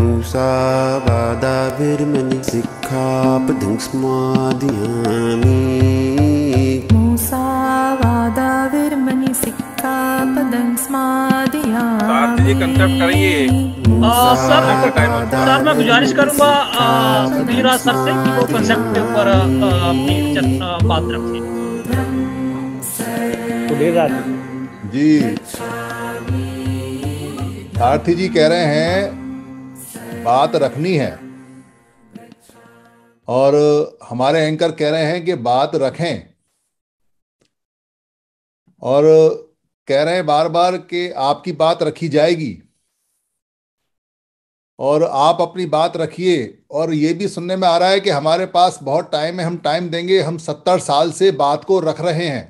मूसा सिक्खापदंस्मादियामि मूसा सिक्खापदंस्मादियामि मैं गुजारिश करूंगा मेरा सर से कि वो कंसेप्ट के ऊपर बात रखें जी सारथी जी कह रहे हैं बात रखनी है और हमारे एंकर कह रहे हैं कि बात रखें और कह रहे हैं बार बार कि आपकी बात रखी जाएगी और आप अपनी बात रखिए और ये भी सुनने में आ रहा है कि हमारे पास बहुत टाइम है हम टाइम देंगे हम सत्तर साल से बात को रख रहे हैं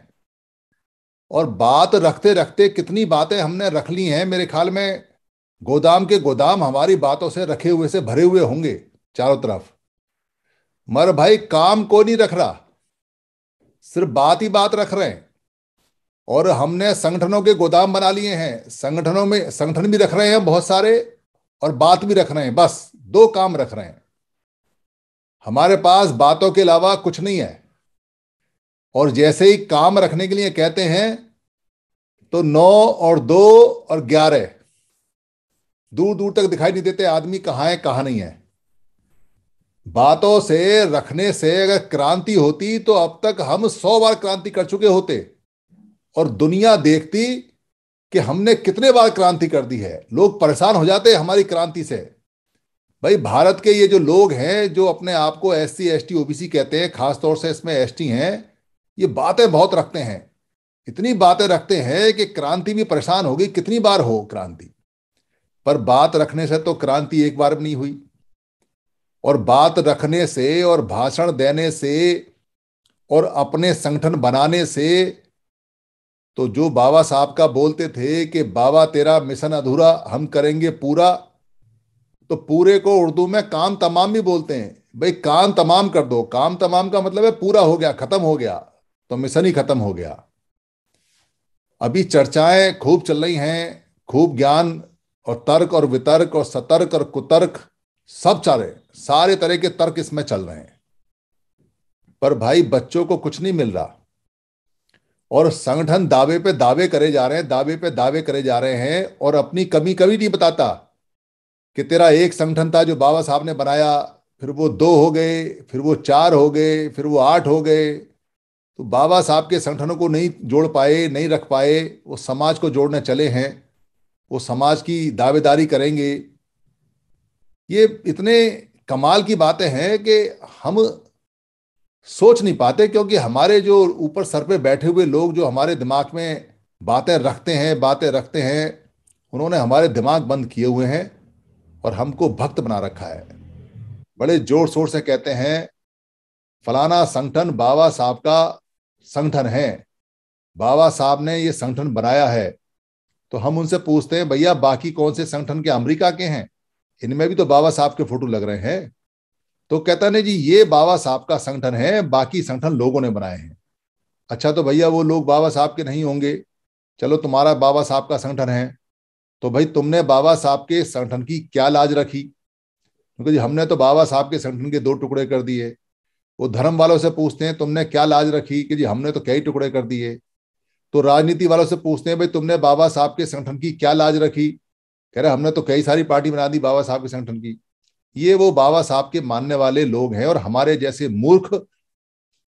और बात रखते रखते कितनी बातें हमने रख ली हैं मेरे ख्याल में गोदाम के गोदाम हमारी बातों से रखे हुए से भरे हुए होंगे चारों तरफ मर भाई काम को नहीं रख रहा सिर्फ बात ही बात रख रहे हैं और हमने संगठनों के गोदाम बना लिए हैं संगठनों में संगठन भी रख रहे हैं बहुत सारे और बात भी रख रहे हैं बस दो काम रख रहे हैं हमारे पास बातों के अलावा कुछ नहीं है और जैसे ही काम रखने के लिए कहते हैं तो नौ और दो और ग्यारह दूर दूर तक दिखाई नहीं देते आदमी कहाँ है कहाँ नहीं है बातों से रखने से अगर क्रांति होती तो अब तक हम सौ बार क्रांति कर चुके होते और दुनिया देखती कि हमने कितने बार क्रांति कर दी है लोग परेशान हो जाते हैं हमारी क्रांति से भाई भारत के ये जो लोग हैं जो अपने आप को S C S T OBC कहते हैं खासतौर से इसमें एस टी हैं ये बातें बहुत रखते हैं इतनी बातें रखते हैं कि क्रांति भी परेशान होगी कितनी बार हो क्रांति पर बात रखने से तो क्रांति एक बार भी नहीं हुई और बात रखने से और भाषण देने से और अपने संगठन बनाने से तो जो बाबा साहब का बोलते थे कि बाबा तेरा मिशन अधूरा हम करेंगे पूरा तो पूरे को उर्दू में काम तमाम भी बोलते हैं भाई काम तमाम कर दो काम तमाम का मतलब है पूरा हो गया खत्म हो गया तो मिशन ही खत्म हो गया अभी चर्चाएं खूब चल रही हैं खूब ज्ञान और तर्क और वितर्क और सतर्क और कुतर्क सब चारे सारे तरह के तर्क इसमें चल रहे हैं पर भाई बच्चों को कुछ नहीं मिल रहा और संगठन दावे पे दावे करे जा रहे हैं दावे पे दावे करे जा रहे हैं और अपनी कमी कभी नहीं बताता कि तेरा एक संगठन था जो बाबा साहब ने बनाया फिर वो दो हो गए फिर वो चार हो गए फिर वो आठ हो गए तो बाबा साहब के संगठनों को नहीं जोड़ पाए नहीं रख पाए वो समाज को जोड़ने चले हैं वो समाज की दावेदारी करेंगे ये इतने कमाल की बातें हैं कि हम सोच नहीं पाते क्योंकि हमारे जो ऊपर सर पे बैठे हुए लोग जो हमारे दिमाग में बातें रखते हैं बातें रखते हैं उन्होंने हमारे दिमाग बंद किए हुए हैं और हमको भक्त बना रखा है बड़े जोर शोर से कहते हैं फलाना संगठन बाबा साहब का संगठन है बाबा साहब ने ये संगठन बनाया है तो हम उनसे पूछते हैं भैया बाकी कौन से संगठन के अमेरिका के हैं इनमें भी तो बाबा साहब के फोटो लग रहे हैं तो कहता नहीं जी ये बाबा साहब का संगठन है बाकी संगठन लोगों ने बनाए हैं अच्छा तो भैया वो लोग बाबा साहब के नहीं होंगे चलो तुम्हारा बाबा साहब का संगठन है तो भाई तुमने बाबा साहब के संगठन की क्या लाज रखी क्योंकि तो हमने तो बाबा साहब के संगठन के दो टुकड़े कर दिए वो धर्म वालों से पूछते हैं तुमने क्या लाज रखी कि जी हमने तो कई टुकड़े कर दिए तो राजनीति वालों से पूछते हैं भाई तुमने बाबा साहब के संगठन की क्या लाज रखी कह रहे हमने तो कई सारी पार्टी बना दी बाबा साहब के संगठन की ये वो बाबा साहब के मानने वाले लोग हैं और हमारे जैसे मूर्ख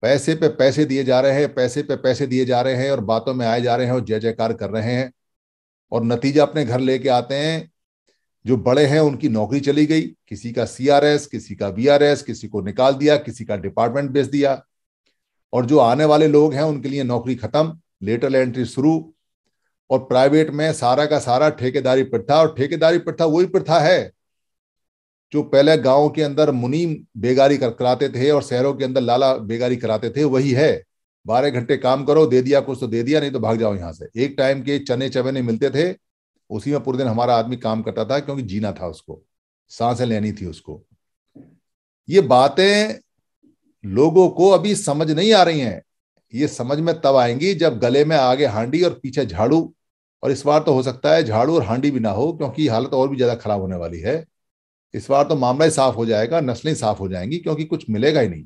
पैसे पे पैसे दिए जा रहे हैं पैसे पे पैसे दिए जा रहे हैं और बातों में आए जा रहे हैं और जय जयकार कर रहे हैं और नतीजा अपने घर लेके आते हैं जो बड़े हैं उनकी नौकरी चली गई किसी का सीआरएस किसी का बीआरएस किसी को निकाल दिया किसी का डिपार्टमेंट बेच दिया और जो आने वाले लोग हैं उनके लिए नौकरी खत्म लेटरल एंट्री शुरू और प्राइवेट में सारा का सारा ठेकेदारी प्रथा और ठेकेदारी प्रथा वही प्रथा है जो पहले गांव के अंदर मुनीम बेगारी कर कराते थे और शहरों के अंदर लाला बेगारी कराते थे वही है बारह घंटे काम करो दे दिया कुछ तो दे दिया नहीं तो भाग जाओ यहां से एक टाइम के चने चबेने मिलते थे उसी में पूरे दिन हमारा आदमी काम करता था क्योंकि जीना था उसको सांसें लेनी थी उसको ये बातें लोगों को अभी समझ नहीं आ रही हैं ये समझ में तब आएंगी जब गले में आगे हांडी और पीछे झाड़ू और इस बार तो हो सकता है झाड़ू और हांडी भी ना हो क्योंकि हालत और भी ज्यादा खराब होने वाली है इस बार तो मामला ही साफ हो जाएगा नस्लें साफ हो जाएंगी क्योंकि कुछ मिलेगा ही नहीं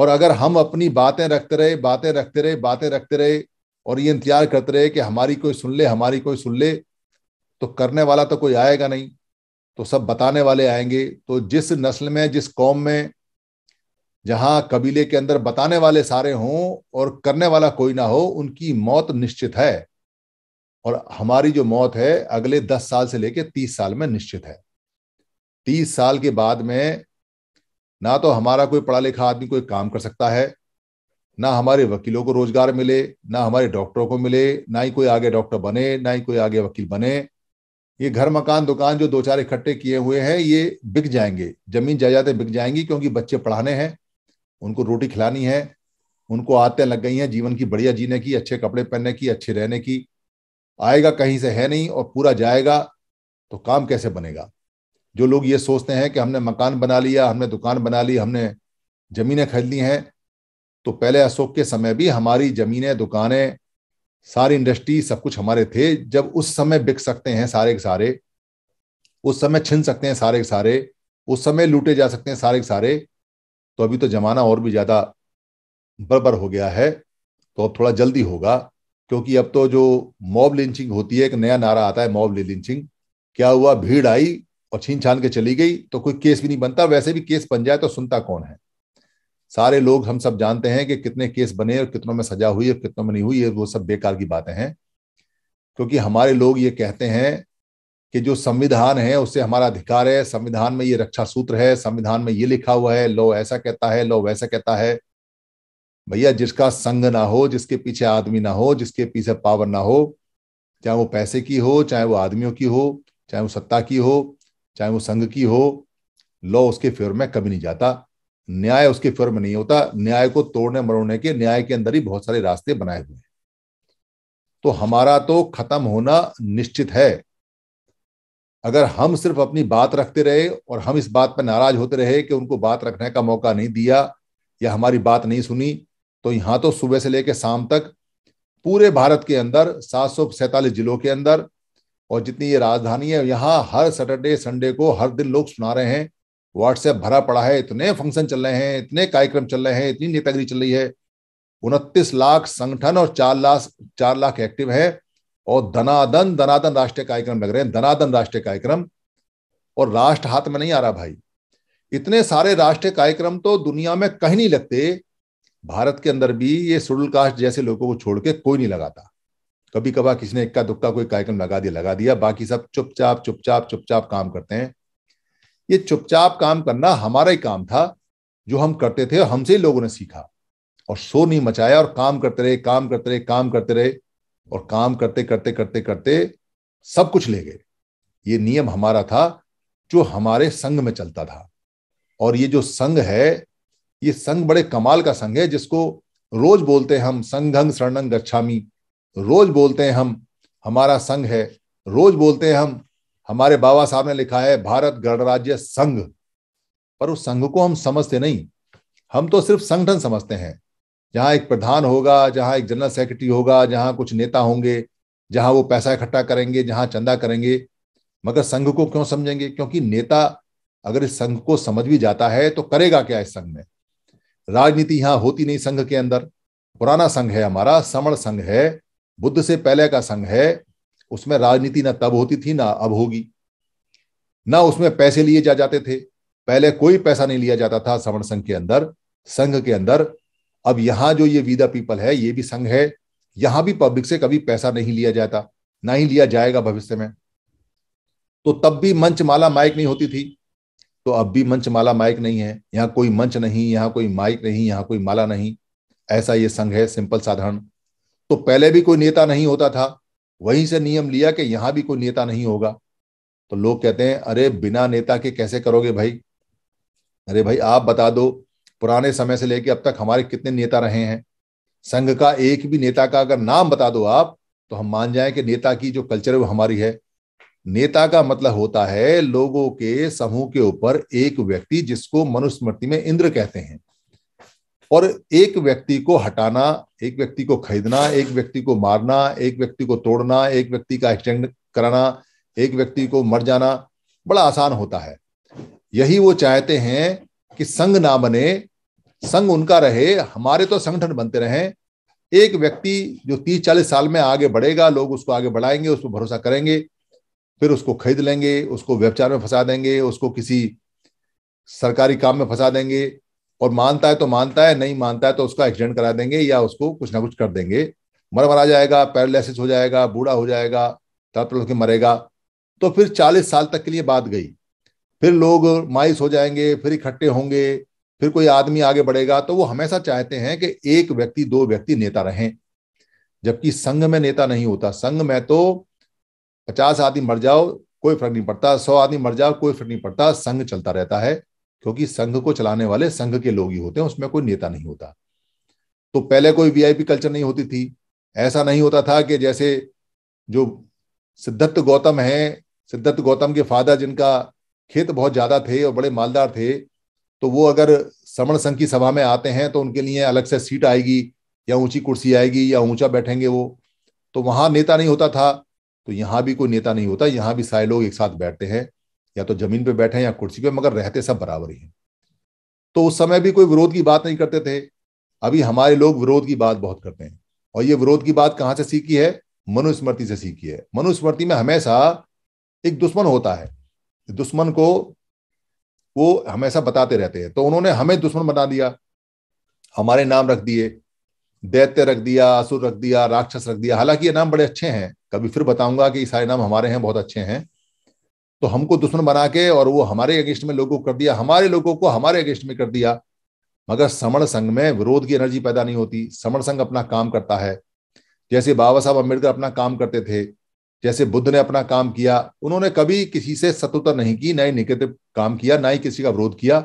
और अगर हम अपनी बातें रखते रहे बातें रखते रहे बातें रखते रहे और ये इंतजार करते रहे कि हमारी कोई सुन ले हमारी कोई सुन ले तो करने वाला तो कोई आएगा नहीं तो सब बताने वाले आएंगे तो जिस नस्ल में जिस कौम में जहां कबीले के अंदर बताने वाले सारे हों और करने वाला कोई ना हो उनकी मौत निश्चित है और हमारी जो मौत है अगले दस साल से लेकर तीस साल में निश्चित है तीस साल के बाद में ना तो हमारा कोई पढ़ा लिखा आदमी कोई काम कर सकता है ना हमारे वकीलों को रोजगार मिले ना हमारे डॉक्टरों को मिले ना ही कोई आगे डॉक्टर बने ना ही कोई आगे वकील बने ये घर मकान दुकान जो दो चार इकट्ठे किए हुए हैं ये बिक जाएंगे जमीन जायदादें बिक जाएंगी क्योंकि बच्चे पढ़ाने हैं उनको रोटी खिलानी है उनको आदतें लग गई हैं जीवन की बढ़िया जीने की अच्छे कपड़े पहनने की अच्छे रहने की आएगा कहीं से है नहीं और पूरा जाएगा तो काम कैसे बनेगा जो लोग ये सोचते हैं कि हमने मकान बना लिया हमने दुकान बना ली हमने ज़मीनें खरीद ली हैं तो पहले अशोक के समय भी हमारी ज़मीनें दुकानें सारी इंडस्ट्री सब कुछ हमारे थे जब उस समय बिक सकते हैं सारे के सारे उस समय छिन सकते हैं सारे के सारे उस समय लूटे जा सकते हैं सारे के सारे तो अभी तो ज़माना और भी ज़्यादा बरबर हो गया है तो अब थोड़ा जल्दी होगा क्योंकि अब तो जो मॉब लिंचिंग होती है एक नया नारा आता है मॉब लिंचिंग क्या हुआ भीड़ आई और छीन छान के चली गई तो कोई केस भी नहीं बनता वैसे भी केस बन जाए तो सुनता कौन है सारे लोग हम सब जानते हैं कि कितने केस बने और कितनों में सजा हुई और कितनों में नहीं हुई ये वो सब बेकार की बातें हैं क्योंकि हमारे लोग ये कहते हैं कि जो संविधान है उससे हमारा अधिकार है संविधान में ये रक्षा सूत्र है संविधान में ये लिखा हुआ है लो ऐसा कहता है लो वैसा कहता है भैया जिसका संघ ना हो जिसके पीछे आदमी ना हो जिसके पीछे पावर ना हो चाहे वो पैसे की हो चाहे वो आदमियों की हो चाहे वो सत्ता की हो चाहे वो संघ की हो लॉ उसके फेवर में कभी नहीं जाता न्याय उसके फेवर में नहीं होता न्याय को तोड़ने मरोड़ने के न्याय के अंदर ही बहुत सारे रास्ते बनाए हुए हैं तो हमारा तो खत्म होना निश्चित है अगर हम सिर्फ अपनी बात रखते रहे और हम इस बात पर नाराज होते रहे कि उनको बात रखने का मौका नहीं दिया या हमारी बात नहीं सुनी तो यहाँ तो सुबह से लेकर शाम तक पूरे भारत के अंदर सात जिलों के अंदर और जितनी ये राजधानी है यहाँ हर सैटरडे संडे को हर दिन लोग सुना रहे हैं व्हाट्सएप भरा पड़ा है इतने फंक्शन चल रहे हैं इतने कार्यक्रम चल रहे हैं इतनी नेतागिरी चल रही है उनतीस लाख संगठन और चार लाख चार लाख एक्टिव है और धनादन धनादन राष्ट्रीय कार्यक्रम लग रहे हैं धनादन राष्ट्रीय कार्यक्रम और राष्ट्र हाथ में नहीं आ रहा भाई इतने सारे राष्ट्रीय कार्यक्रम तो दुनिया में कहीं नहीं लगते भारत के अंदर भी ये शुडुल कास्ट जैसे लोगों को छोड़ के कोई नहीं लगाता कभी कभार किसी ने इक्का दुक्का कोई कार्यक्रम लगा दिया लगा दिया बाकी सब चुपचाप चुपचाप चुपचाप काम करते हैं ये चुपचाप काम करना हमारा ही काम था जो हम करते थे और हमसे ही लोगों ने सीखा और शोर नहीं मचाया और काम करते रहे काम करते रहे काम करते रहे और काम करते करते करते करते सब कुछ ले गए ये नियम हमारा था जो हमारे संघ में चलता था और ये जो संघ है ये संघ बड़े कमाल का संघ है जिसको रोज बोलते हैं हम संघंग शरणंग गच्छामी रोज बोलते हैं हम हमारा संघ है रोज बोलते हैं हम हमारे बाबा साहब ने लिखा है भारत गणराज्य संघ पर उस संघ को हम समझते नहीं हम तो सिर्फ संगठन समझते हैं जहां एक प्रधान होगा जहां एक जनरल सेक्रेटरी होगा जहां कुछ नेता होंगे जहां वो पैसा इकट्ठा करेंगे जहां चंदा करेंगे मगर संघ को क्यों समझेंगे क्योंकि नेता अगर इस संघ को समझ भी जाता है तो करेगा क्या इस संघ में राजनीति यहां होती नहीं संघ के अंदर पुराना संघ है हमारा समण संघ है बुद्ध से पहले का संघ है उसमें राजनीति ना तब होती थी ना अब होगी ना उसमें पैसे लिए जा जाते थे पहले कोई पैसा नहीं लिया जाता था समण संघ के अंदर संघ के अंदर अब यहां जो ये विदा पीपल है ये भी संघ है यहां भी पब्लिक से कभी पैसा नहीं लिया जाता ना ही लिया जाएगा भविष्य में तो तब भी मंच माला माइक नहीं होती थी तो अब भी मंच माला माइक नहीं है यहां कोई मंच नहीं यहां कोई माइक नहीं यहां कोई माला नहीं ऐसा ये संघ है सिंपल साधारण तो पहले भी कोई नेता नहीं होता था वहीं से नियम लिया कि यहां भी कोई नेता नहीं होगा तो लोग कहते हैं अरे बिना नेता के कैसे करोगे भाई अरे भाई आप बता दो पुराने समय से लेकर अब तक हमारे कितने नेता रहे हैं संघ का एक भी नेता का अगर नाम बता दो आप तो हम मान जाए कि नेता की जो कल्चर है वो हमारी है नेता का मतलब होता है लोगों के समूह के ऊपर एक व्यक्ति जिसको मनुस्मृति में इंद्र कहते हैं और एक व्यक्ति को हटाना एक व्यक्ति को खरीदना एक व्यक्ति को मारना एक व्यक्ति को तोड़ना एक व्यक्ति का एक्सटेंड कराना एक व्यक्ति को मर जाना बड़ा आसान होता है यही वो चाहते हैं कि संघ ना बने संघ उनका रहे हमारे तो संगठन बनते रहे एक व्यक्ति जो तीस चालीस साल में आगे बढ़ेगा लोग उसको आगे बढ़ाएंगे उस पर भरोसा करेंगे फिर उसको खरीद लेंगे उसको व्यवचार में फंसा देंगे उसको किसी सरकारी काम में फंसा देंगे और मानता है तो मानता है नहीं मानता है तो उसका एक्सीडेंट करा देंगे या उसको कुछ ना कुछ कर देंगे मर मरा जाएगा पैरालिसिस हो जाएगा बूढ़ा हो जाएगा तड़प के मरेगा तो फिर चालीस साल तक के लिए बात गई फिर लोग माइस हो जाएंगे फिर इकट्ठे होंगे फिर कोई आदमी आगे बढ़ेगा तो वो हमेशा चाहते हैं कि एक व्यक्ति दो व्यक्ति नेता रहें जबकि संघ में नेता नहीं होता संघ में तो पचास आदमी मर जाओ कोई फर्क नहीं पड़ता सौ आदमी मर जाओ कोई फर्क नहीं पड़ता संघ चलता रहता है क्योंकि संघ को चलाने वाले संघ के लोग ही होते हैं उसमें कोई नेता नहीं होता तो पहले कोई वीआईपी कल्चर नहीं होती थी ऐसा नहीं होता था कि जैसे जो सिद्धार्थ गौतम है सिद्धार्थ गौतम के फादर जिनका खेत बहुत ज्यादा थे और बड़े मालदार थे तो वो अगर समण संघ की सभा में आते हैं तो उनके लिए अलग से सीट आएगी या ऊंची कुर्सी आएगी या ऊंचा बैठेंगे वो तो वहां नेता नहीं होता था तो यहाँ भी कोई नेता नहीं होता यहाँ भी सारे लोग एक साथ बैठते हैं या तो जमीन पे बैठे हैं या कुर्सी पे मगर रहते सब बराबर ही हैं तो उस समय भी कोई विरोध की बात नहीं करते थे अभी हमारे लोग विरोध की बात बहुत करते हैं और ये विरोध की बात कहाँ से सीखी है मनुस्मृति से सीखी है मनुस्मृति में हमेशा एक दुश्मन होता है दुश्मन को वो हमेशा बताते रहते हैं तो उन्होंने हमें दुश्मन बना दिया हमारे नाम रख दिए दैत्य रख दिया असुर रख दिया राक्षस रख दिया हालांकि ये नाम बड़े अच्छे हैं कभी फिर बताऊंगा कि सारे नाम हमारे हैं बहुत अच्छे हैं तो हमको दुश्मन बना के और वो हमारे अगेंस्ट में लोगों को कर दिया हमारे लोगों को हमारे अगेंस्ट में कर दिया मगर समण संघ में विरोध की एनर्जी पैदा नहीं होती समण संघ अपना काम करता है जैसे बाबा साहब अम्बेडकर अपना काम करते थे जैसे बुद्ध ने अपना काम किया उन्होंने कभी किसी से सतुता नहीं की ना ही निगेटिव काम किया ना ही किसी का विरोध किया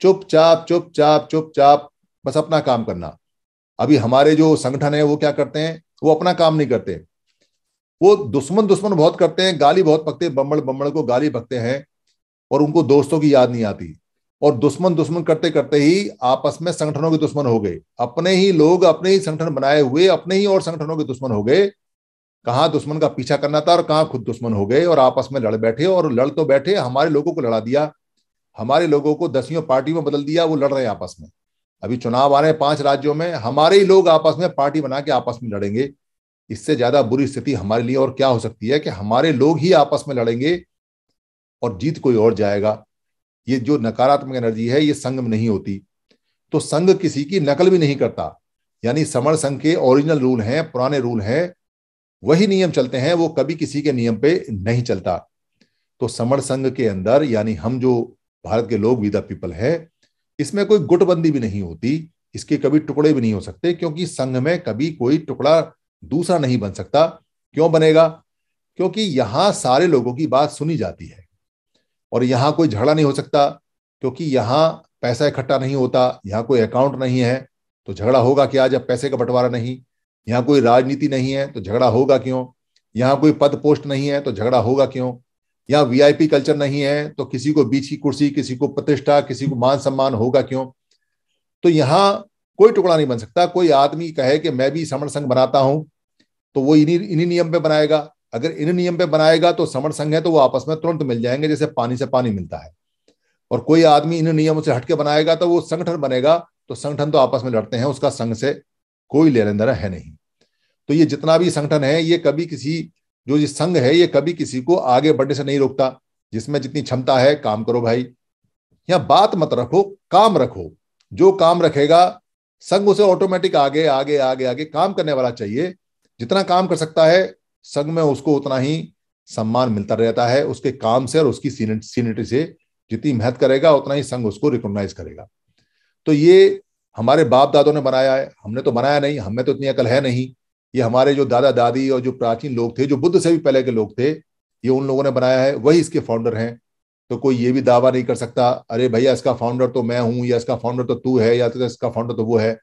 चुपचाप चुपचाप चुपचाप बस अपना काम करना अभी हमारे जो संगठन है वो क्या करते हैं वो अपना काम नहीं करते वो दुश्मन दुश्मन बहुत करते हैं गाली बहुत पकते हैं बम्बड़ बम्बड़ को गाली पकते हैं और उनको दोस्तों की याद नहीं आती और दुश्मन दुश्मन करते करते ही आपस में संगठनों के दुश्मन हो गए अपने ही लोग अपने ही संगठन बनाए हुए अपने ही और संगठनों के दुश्मन हो गए कहाँ दुश्मन का पीछा करना था और कहाँ खुद दुश्मन हो गए और आपस में लड़ बैठे और लड़ तो बैठे हमारे लोगों को लड़ा दिया हमारे लोगों को दसियों पार्टी में बदल दिया वो लड़ रहे हैं आपस में अभी चुनाव आ रहे हैं पांच राज्यों में हमारे ही लोग आपस में पार्टी बना के आपस में लड़ेंगे इससे ज्यादा बुरी स्थिति हमारे लिए और क्या हो सकती है कि हमारे लोग ही आपस में लड़ेंगे और जीत कोई और जाएगा ये जो नकारात्मक एनर्जी है ये संघ में नहीं होती तो संघ किसी की नकल भी नहीं करता यानी समर संघ के ओरिजिनल रूल हैं पुराने रूल हैं वही नियम चलते हैं वो कभी किसी के नियम पे नहीं चलता तो समर संघ के अंदर यानी हम जो भारत के लोग विदा पीपल है इसमें कोई गुटबंदी भी नहीं होती इसके कभी टुकड़े भी नहीं हो सकते क्योंकि संघ में कभी कोई टुकड़ा दूसरा नहीं बन सकता क्यों बनेगा क्योंकि यहां सारे लोगों की बात सुनी जाती है और यहां कोई झगड़ा नहीं हो सकता क्योंकि यहां पैसा इकट्ठा नहीं होता यहां कोई अकाउंट नहीं है तो झगड़ा होगा क्या जब पैसे का बंटवारा नहीं यहाँ कोई राजनीति नहीं है तो झगड़ा होगा क्यों यहाँ कोई पद पोस्ट नहीं है तो झगड़ा होगा क्यों यहाँ वीआईपी कल्चर नहीं है तो किसी को बीच की कुर्सी किसी को प्रतिष्ठा किसी को मान सम्मान होगा क्यों तो यहाँ कोई टुकड़ा नहीं बन सकता कोई आदमी कहे कि मैं भी समर संघ बनाता हूं तो वो इन्हीं इन्हीं नियम पे बनाएगा अगर इन नियम पे बनाएगा तो समर संघ है तो वो आपस में तुरंत मिल जाएंगे जैसे पानी से पानी मिलता है और कोई आदमी इन नियमों से हटके बनाएगा तो वो संगठन बनेगा तो संगठन तो आपस में लड़ते हैं उसका संघ से कोई देना है नहीं तो ये जितना भी संगठन है ये कभी किसी जो ये संघ है ये कभी किसी को आगे बढ़ने से नहीं रोकता जिसमें जितनी क्षमता है काम करो भाई या बात मत रखो काम रखो जो काम रखेगा संघ उसे ऑटोमेटिक आगे आगे आगे आगे काम करने वाला चाहिए जितना काम कर सकता है संघ में उसको उतना ही सम्मान मिलता रहता है उसके काम से और उसकी सीनिटी से जितनी मेहनत करेगा उतना ही संघ उसको रिकॉग्नाइज करेगा तो ये हमारे बाप दादों ने बनाया है हमने तो बनाया नहीं हमें तो इतनी अकल है नहीं ये हमारे जो दादा दादी और जो प्राचीन लोग थे जो बुद्ध से भी पहले के लोग थे ये उन लोगों ने बनाया है वही इसके फाउंडर हैं तो कोई ये भी दावा नहीं कर सकता अरे भैया इसका फाउंडर तो मैं हूं या इसका फाउंडर तो तू है या तो इसका फाउंडर तो वो है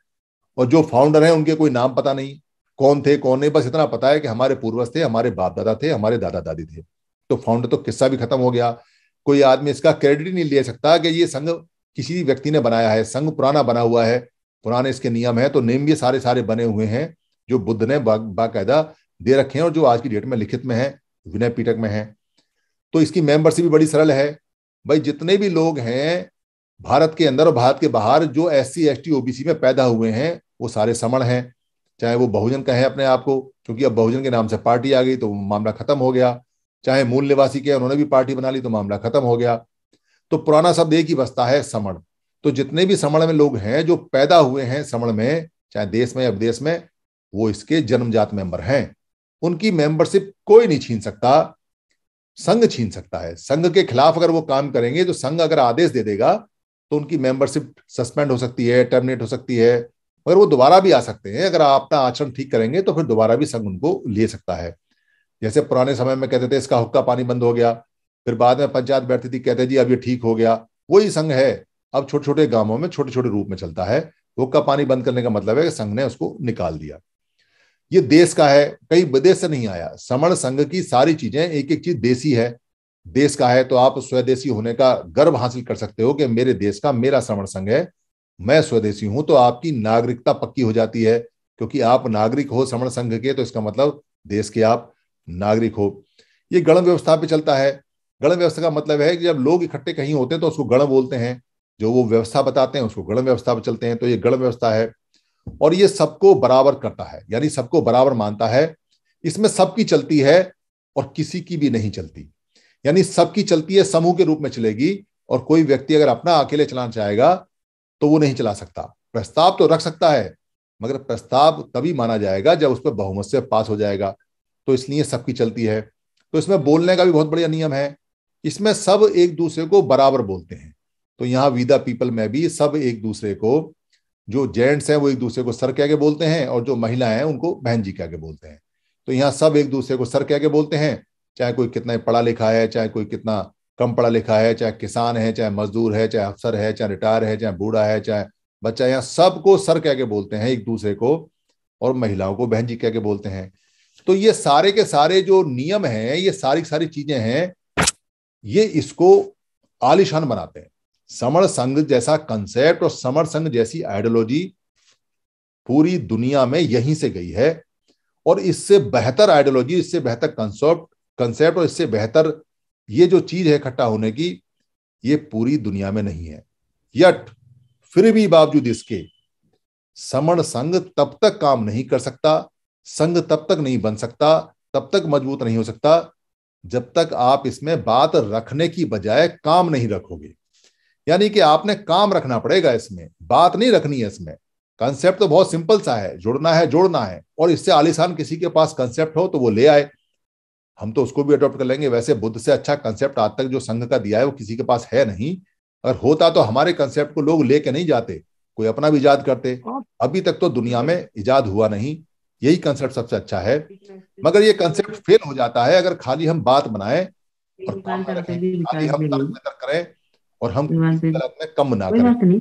और जो फाउंडर है उनके कोई नाम पता नहीं कौन थे कौन नहीं बस इतना पता है कि हमारे पूर्वज थे हमारे बाप दादा थे हमारे दादा दादी थे तो फाउंडर तो किस्सा भी खत्म हो गया कोई आदमी इसका क्रेडिट ही नहीं ले सकता कि ये संघ किसी व्यक्ति ने बनाया है संघ पुराना बना हुआ है पुराने इसके नियम है तो नियम भी सारे सारे बने हुए हैं जो बुद्ध ने बाकायदा दे रखे हैं और जो आज की डेट में लिखित में है विनय पीटक में है तो इसकी मेंबरशिप भी बड़ी सरल है भाई जितने भी लोग हैं भारत के अंदर और भारत के बाहर जो S C S T OBC में पैदा हुए हैं वो सारे समण हैं चाहे वो बहुजन कहें अपने आप को क्योंकि अब बहुजन के नाम से पार्टी आ गई तो मामला खत्म हो गया चाहे मूल निवासी के उन्होंने भी पार्टी बना ली तो मामला खत्म हो गया तो पुराना शब्द एक ही बसता है समण तो जितने भी समण में लोग हैं जो पैदा हुए हैं समण में चाहे देश में या विदेश में वो इसके जन्मजात मेंबर हैं उनकी मेंबरशिप कोई नहीं छीन सकता संघ छीन सकता है संघ के खिलाफ अगर वो काम करेंगे तो संघ अगर आदेश दे देगा तो उनकी मेंबरशिप सस्पेंड हो सकती है टर्मिनेट हो सकती है मगर वो दोबारा भी आ सकते हैं अगर आप अपना आचरण ठीक करेंगे तो फिर दोबारा भी संघ उनको ले सकता है जैसे पुराने समय में कहते थे इसका हुक्का पानी बंद हो गया फिर बाद में पंचायत बैठती थी कहते जी अब ये ठीक हो गया वही संघ है अब छोटे छोटे गांवों में छोटे छोटे रूप में चलता है हुक्का पानी बंद करने का मतलब है कि संघ ने उसको निकाल दिया ये देश का है कई विदेश से नहीं आया समण संघ की सारी चीजें एक एक चीज देसी है देश का है तो आप स्वदेशी होने का गर्व हासिल कर सकते हो कि मेरे देश का मेरा समण संघ है मैं स्वदेशी हूं तो आपकी नागरिकता पक्की हो जाती है क्योंकि आप नागरिक हो समण संघ के तो इसका मतलब देश के आप नागरिक हो ये गण व्यवस्था पे चलता है गण व्यवस्था का मतलब है कि जब लोग इकट्ठे कहीं होते हैं तो उसको गण बोलते हैं जो वो व्यवस्था बताते हैं उसको गण व्यवस्था पर चलते हैं तो ये गण व्यवस्था है और ये सबको बराबर करता है यानी सबको बराबर मानता है इसमें सबकी चलती है और किसी की भी नहीं चलती यानी सबकी चलती है समूह के रूप में चलेगी और कोई व्यक्ति अगर अपना अकेले चलाना चाहेगा तो वो नहीं चला सकता प्रस्ताव तो रख सकता है मगर प्रस्ताव तभी माना जाएगा जब उस पर बहुमत से पास हो जाएगा तो इसलिए सबकी चलती है तो इसमें बोलने का भी बहुत बढ़िया नियम है इसमें सब एक दूसरे को बराबर बोलते हैं तो यहाँ विदा पीपल में भी सब एक दूसरे को जो जेंट्स हैं वो एक दूसरे को सर कह के बोलते हैं और जो महिलाएं हैं उनको बहन जी कह के बोलते हैं तो यहाँ सब एक दूसरे को सर कह के बोलते हैं चाहे कोई कितना पढ़ा लिखा है चाहे कोई कितना कम पढ़ा लिखा है चाहे किसान है चाहे मजदूर है चाहे अफसर है चाहे रिटायर है चाहे बूढ़ा है चाहे बच्चा यहाँ सबको सर कह के बोलते हैं एक दूसरे को और महिलाओं को बहन जी कह के बोलते हैं तो ये सारे के सारे जो नियम हैं ये सारी सारी चीजें हैं ये इसको आलिशान बनाते हैं समर संघ जैसा कंसेप्ट और समर संघ जैसी आइडियोलॉजी पूरी दुनिया में यहीं से गई है और इससे बेहतर आइडियोलॉजी इससे बेहतर कंसेप्ट कंसेप्ट और इससे बेहतर ये जो चीज है इकट्ठा होने की ये पूरी दुनिया में नहीं है यट फिर भी बावजूद इसके समण संघ तब तक काम नहीं कर सकता संघ तब तक नहीं बन सकता तब तक मजबूत नहीं हो सकता जब तक आप इसमें बात रखने की बजाय काम नहीं रखोगे यानी कि आपने काम रखना पड़ेगा इसमें बात नहीं रखनी है इसमें कंसेप्ट तो बहुत सिंपल सा है जुड़ना है जोड़ना है और इससे आलिशान किसी के पास कंसेप्ट हो तो वो ले आए हम तो उसको भी अडॉप्ट कर लेंगे वैसे बुद्ध से अच्छा कंसेप्ट आज तक जो संघ का दिया है वो किसी के पास है नहीं अगर होता तो हमारे कंसेप्ट को लोग लेके नहीं जाते कोई अपना भी ईजाद करते हाँ। अभी तक तो दुनिया में ईजाद हुआ नहीं यही कंसेप्ट सबसे अच्छा है मगर ये कंसेप्ट फेल हो जाता है अगर खाली हम बात बनाए और काम खाली हम करें और हम गलत में कम ना करें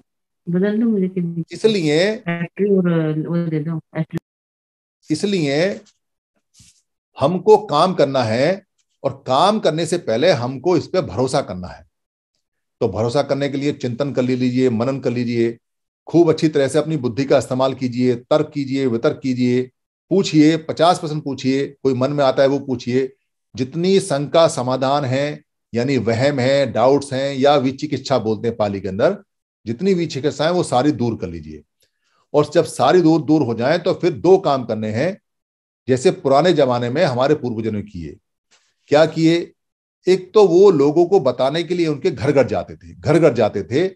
इसलिए इसलिए हमको काम करना है और काम करने से पहले हमको इस पर भरोसा करना है तो भरोसा करने के लिए चिंतन कर लीजिए मनन कर लीजिए खूब अच्छी तरह से अपनी बुद्धि का इस्तेमाल कीजिए तर्क कीजिए वितर्क कीजिए पूछिए पचास परसेंट पूछिए कोई मन में आता है वो पूछिए जितनी शंका समाधान है यानी वहम है डाउट्स हैं या विचिकित्सा बोलते हैं पाली के अंदर जितनी भी है वो सारी दूर कर लीजिए और जब सारी दूर दूर हो जाए तो फिर दो काम करने हैं जैसे पुराने जमाने में हमारे पूर्वजों ने किए क्या किए एक तो वो लोगों को बताने के लिए उनके घर घर जाते थे घर घर जाते थे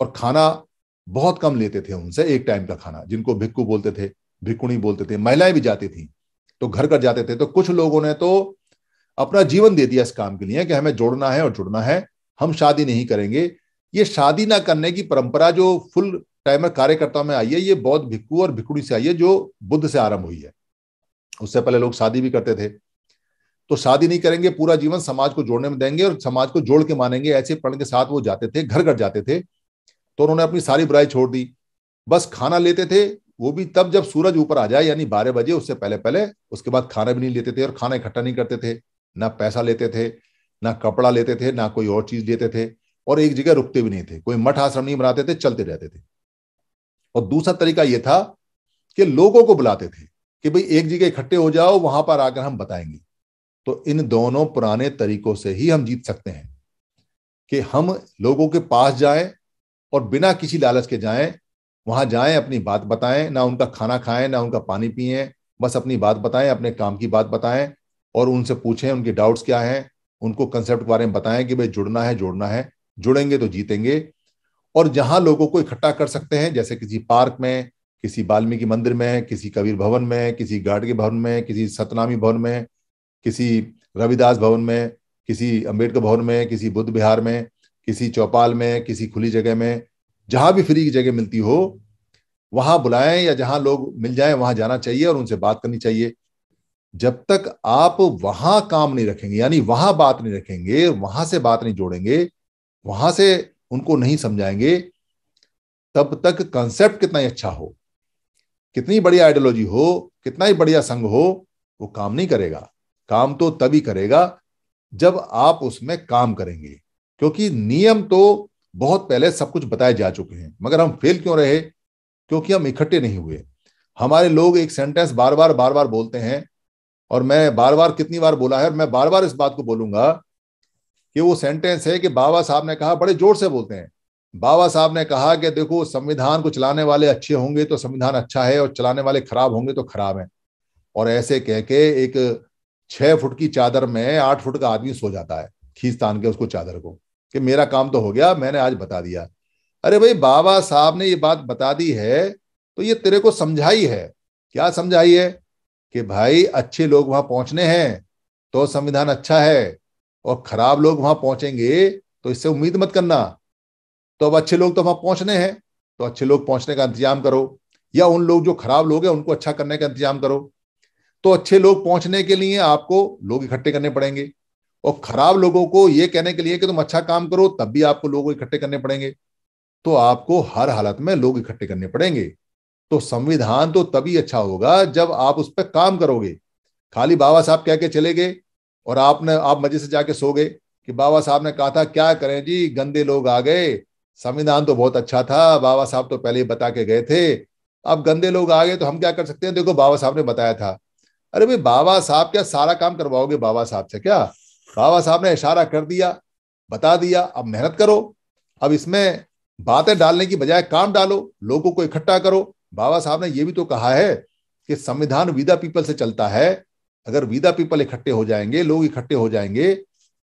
और खाना बहुत कम लेते थे उनसे एक टाइम का खाना जिनको भिक्कू बोलते थे भिकुणी बोलते थे महिलाएं भी जाती थी तो घर घर जाते थे तो कुछ लोगों ने तो अपना जीवन दे दिया इस काम के लिए कि हमें जोड़ना है और जुड़ना है हम शादी नहीं करेंगे ये शादी ना करने की परंपरा जो फुल टाइमर कार्यकर्ताओं में आई है ये बौद्ध भिक्खु और भिकुणी से आई है जो बुद्ध से आरंभ हुई है उससे पहले लोग शादी भी करते थे तो शादी नहीं करेंगे पूरा जीवन समाज को जोड़ने में देंगे और समाज को जोड़ के मानेंगे ऐसे पढ़ के साथ वो जाते थे घर घर जाते थे तो उन्होंने अपनी सारी बुराई छोड़ दी बस खाना लेते थे वो भी तब जब सूरज ऊपर आ जाए यानी बारह बजे उससे पहले पहले उसके बाद खाना भी नहीं लेते थे और खाना इकट्ठा नहीं करते थे ना पैसा लेते थे ना कपड़ा लेते थे ना कोई और चीज लेते थे और एक जगह रुकते भी नहीं थे कोई मठ आश्रम नहीं बनाते थे चलते रहते थे और दूसरा तरीका यह था कि लोगों को बुलाते थे कि भाई एक जगह इकट्ठे हो जाओ वहां पर आकर हम बताएंगे तो इन दोनों पुराने तरीकों से ही हम जीत सकते हैं कि हम लोगों के पास जाएं और बिना किसी लालच के जाएं वहां जाएं अपनी बात बताएं ना उनका खाना खाएं ना उनका पानी पिए बस अपनी बात बताएं अपने काम की बात बताएं और उनसे पूछें उनके डाउट्स क्या हैं उनको कंसेप्ट के बारे में बताएं कि भाई जुड़ना है जोड़ना है जुड़ेंगे तो जीतेंगे और जहां लोगों को इकट्ठा कर सकते हैं जैसे किसी पार्क में किसी वाल्मीकि मंदिर में किसी कबीर भवन में किसी गार्ड के भवन में किसी सतनामी भवन में किसी रविदास भवन में किसी अम्बेडकर भवन में किसी बुद्ध विहार में किसी चौपाल में किसी खुली जगह में जहां भी फ्री की जगह मिलती हो वहां बुलाएं या जहां लोग मिल जाएं वहां जाना चाहिए और उनसे बात करनी चाहिए जब तक आप वहां काम नहीं रखेंगे यानी वहां बात नहीं रखेंगे वहां से बात नहीं जोड़ेंगे वहां से उनको नहीं समझाएंगे तब तक कंसेप्ट कितना ही अच्छा हो कितनी बड़ी आइडियोलॉजी हो कितना ही बढ़िया संघ हो वो काम नहीं करेगा काम तो तभी करेगा जब आप उसमें काम करेंगे क्योंकि नियम तो बहुत पहले सब कुछ बताए जा चुके हैं मगर हम फेल क्यों रहे क्योंकि हम इकट्ठे नहीं हुए हमारे लोग एक सेंटेंस बार बार बार बार बोलते हैं और मैं बार बार कितनी बार बोला है और मैं बार बार इस बात को बोलूंगा कि वो सेंटेंस है कि बाबा साहब ने कहा बड़े जोर से बोलते हैं बाबा साहब ने कहा कि देखो संविधान को चलाने वाले अच्छे होंगे तो संविधान अच्छा है और चलाने वाले खराब होंगे तो खराब है और ऐसे कह के एक छह फुट की चादर में आठ फुट का आदमी सो जाता है खींच तान के उसको चादर को कि मेरा काम तो हो गया मैंने आज बता दिया अरे भाई बाबा साहब ने ये बात बता दी है तो ये तेरे को समझाई है क्या समझाई है कि भाई अच्छे लोग वहां पहुंचने हैं तो संविधान अच्छा है और खराब लोग वहां पहुंचेंगे तो इससे उम्मीद मत करना तो अब अच्छे लोग तो वहां पहुंचने हैं तो अच्छे लोग पहुंचने का इंतजाम करो या उन लोग जो खराब लोग हैं उनको अच्छा करने का इंतजाम करो तो अच्छे लोग पहुंचने के लिए आपको लोग इकट्ठे करने पड़ेंगे और खराब लोगों को ये कहने के लिए कि तुम अच्छा काम करो तब भी आपको लोग इकट्ठे करने पड़ेंगे तो आपको हर हालत में लोग इकट्ठे करने पड़ेंगे तो संविधान तो तभी अच्छा होगा जब आप उस पर काम करोगे खाली बाबा साहब कह के चले गए और आपने आप मजे से जाके सो गए कि बाबा साहब ने कहा था क्या करें जी गंदे लोग आ गए संविधान तो बहुत अच्छा था बाबा साहब तो पहले ही बता के गए थे अब गंदे लोग आ गए तो हम क्या कर सकते हैं देखो बाबा साहब ने बताया था अरे भाई बाबा साहब क्या सारा काम करवाओगे बाबा साहब से क्या बाबा साहब ने इशारा कर दिया बता दिया अब मेहनत करो अब इसमें बातें डालने की बजाय काम डालो लोगों को इकट्ठा करो बाबा साहब ने यह भी तो कहा है कि संविधान विदा पीपल से चलता है अगर विदा पीपल इकट्ठे हो जाएंगे लोग इकट्ठे हो जाएंगे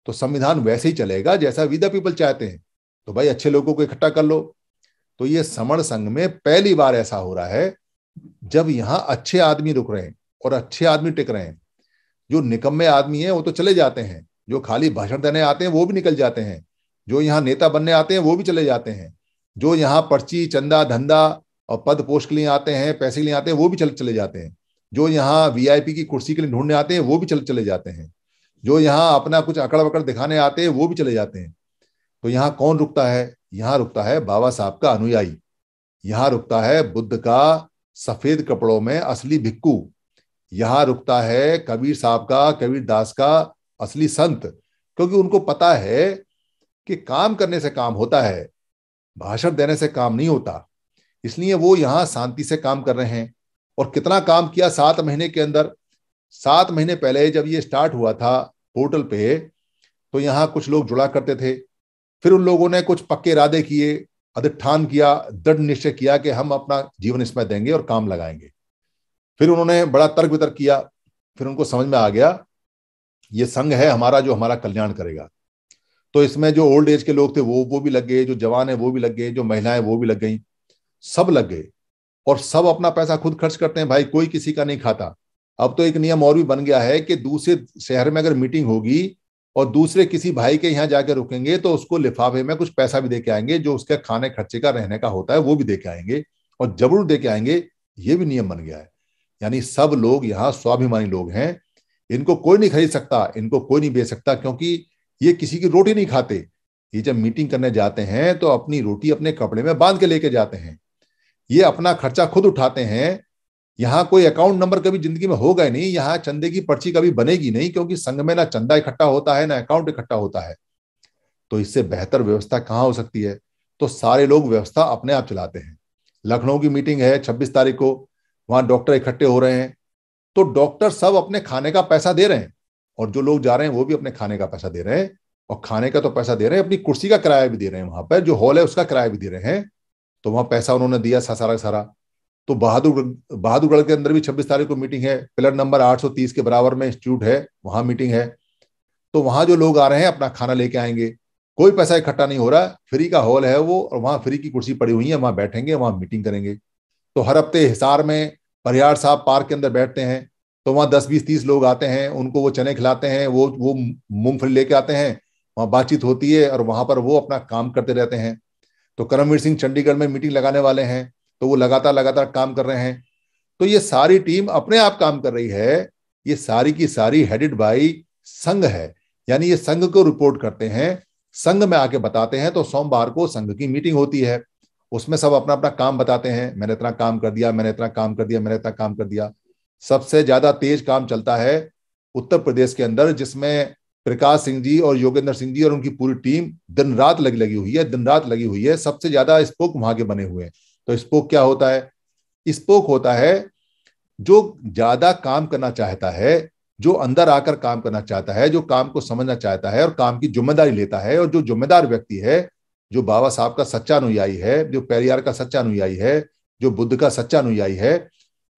तो संविधान वैसे ही चलेगा जैसा विदा पीपल चाहते हैं तो भाई अच्छे लोगों को इकट्ठा कर लो तो ये समण संघ में पहली बार ऐसा हो रहा है जब यहां अच्छे आदमी रुक रहे हैं और अच्छे आदमी टिक रहे हैं जो निकम्मे आदमी है वो तो चले जाते हैं जो खाली भाषण देने आते हैं वो भी निकल जाते हैं जो यहाँ नेता बनने आते हैं वो भी चले जाते हैं जो यहाँ पर्ची चंदा धंधा और पद पोस्ट के लिए आते हैं पैसे के लिए आते हैं वो भी चले चले जाते हैं जो यहाँ वीआईपी की कुर्सी के लिए ढूंढने आते हैं वो भी चले चले जाते हैं जो यहाँ अपना कुछ अकड़ वकड़ दिखाने आते हैं वो भी चले जाते हैं तो यहाँ कौन रुकता है यहाँ रुकता है बाबा साहब का अनुयायी यहाँ रुकता है बुद्ध का सफेद कपड़ों में असली भिक्कू यहाँ रुकता है कबीर साहब का कबीर दास का असली संत क्योंकि उनको पता है कि काम करने से काम होता है भाषण देने से काम नहीं होता इसलिए वो यहां शांति से काम कर रहे हैं और कितना काम किया सात महीने के अंदर सात महीने पहले जब ये स्टार्ट हुआ था पोर्टल पे तो यहां कुछ लोग जुड़ा करते थे फिर उन लोगों ने कुछ पक्के इरादे किए अधिष्ठान किया दृढ़ निश्चय किया कि हम अपना जीवन इसमें देंगे और काम लगाएंगे फिर उन्होंने बड़ा तर्क वितर्क किया फिर उनको समझ में आ गया ये संघ है हमारा जो हमारा कल्याण करेगा तो इसमें जो ओल्ड एज के लोग थे वो वो भी लग गए जो जवान है वो भी लग गए जो महिलाएं वो भी लग गई सब लग गए और सब अपना पैसा खुद खर्च करते हैं भाई कोई किसी का नहीं खाता अब तो एक नियम और भी बन गया है कि दूसरे शहर में अगर मीटिंग होगी और दूसरे किसी भाई के यहाँ जाकर रुकेंगे तो उसको लिफाफे में कुछ पैसा भी दे के आएंगे जो उसके खाने खर्चे का रहने का होता है वो भी दे के आएंगे और जबरूर दे के आएंगे ये भी नियम बन गया है यानी सब लोग यहाँ स्वाभिमानी लोग हैं इनको कोई नहीं खरीद सकता इनको कोई नहीं बेच सकता क्योंकि ये किसी की रोटी नहीं खाते ये जब मीटिंग करने जाते हैं तो अपनी रोटी अपने कपड़े में बांध के लेके जाते हैं ये अपना खर्चा खुद उठाते हैं यहाँ कोई अकाउंट नंबर कभी जिंदगी में होगा नहीं यहाँ चंदे की पर्ची कभी बनेगी नहीं क्योंकि संघ में ना चंदा इकट्ठा होता है ना अकाउंट इकट्ठा होता है तो इससे बेहतर व्यवस्था कहाँ हो सकती है तो सारे लोग व्यवस्था अपने आप चलाते हैं लखनऊ की मीटिंग है छब्बीस तारीख को वहां डॉक्टर इकट्ठे हो रहे हैं तो डॉक्टर सब अपने खाने का पैसा दे रहे हैं और जो लोग जा रहे हैं वो भी अपने खाने का पैसा दे रहे हैं और खाने का तो पैसा दे रहे हैं अपनी कुर्सी का किराया भी दे रहे हैं वहां पर जो हॉल है उसका किराया भी दे रहे हैं तो वहां पैसा उन्होंने दिया सारा का सारा तो बहादुर बहादुरगढ़ के अंदर भी छब्बीस तारीख को मीटिंग है पिलर नंबर आठ के बराबर में इंस्टीट्यूट है वहां मीटिंग है तो वहां जो लोग आ रहे हैं अपना खाना लेके आएंगे कोई पैसा इकट्ठा नहीं हो रहा फ्री का हॉल है वो और वहां फ्री की कुर्सी पड़ी हुई है वहां बैठेंगे वहां मीटिंग करेंगे तो हर हफ्ते हिसार में परियार साहब पार्क के अंदर बैठते हैं तो वहाँ दस बीस तीस लोग आते हैं उनको वो चने खिलाते हैं वो वो मूंगफली लेके आते हैं वहाँ बातचीत होती है और वहाँ पर वो अपना काम करते रहते हैं तो करमवीर सिंह चंडीगढ़ में मीटिंग लगाने वाले हैं तो वो लगातार लगातार काम कर रहे हैं तो ये सारी टीम अपने आप काम कर रही है ये सारी की सारी हेडेड बाई संघ है यानी ये संघ को रिपोर्ट करते हैं संघ में आके बताते हैं तो सोमवार को संघ की मीटिंग होती है उसमें सब अपना अपना काम बताते हैं मैंने इतना काम कर दिया मैंने इतना काम कर दिया मैंने इतना काम कर दिया सबसे ज्यादा तेज काम चलता है उत्तर प्रदेश के अंदर जिसमें प्रकाश सिंह जी और योगेंद्र सिंह जी और उनकी पूरी टीम दिन रात लगी लगी हुई है दिन रात लगी हुई है सबसे ज्यादा स्पोक वहां के बने हुए हैं तो स्पोक क्या होता है स्पोक होता है जो ज्यादा काम करना चाहता है जो अंदर आकर काम करना चाहता है जो काम को समझना चाहता है और काम की जिम्मेदारी लेता है और जो जिम्मेदार व्यक्ति है जो बाबा साहब का सच्चा अनुयायी है जो पेरियार का सच्चा अनुयायी है जो बुद्ध का सच्चा अनुयायी है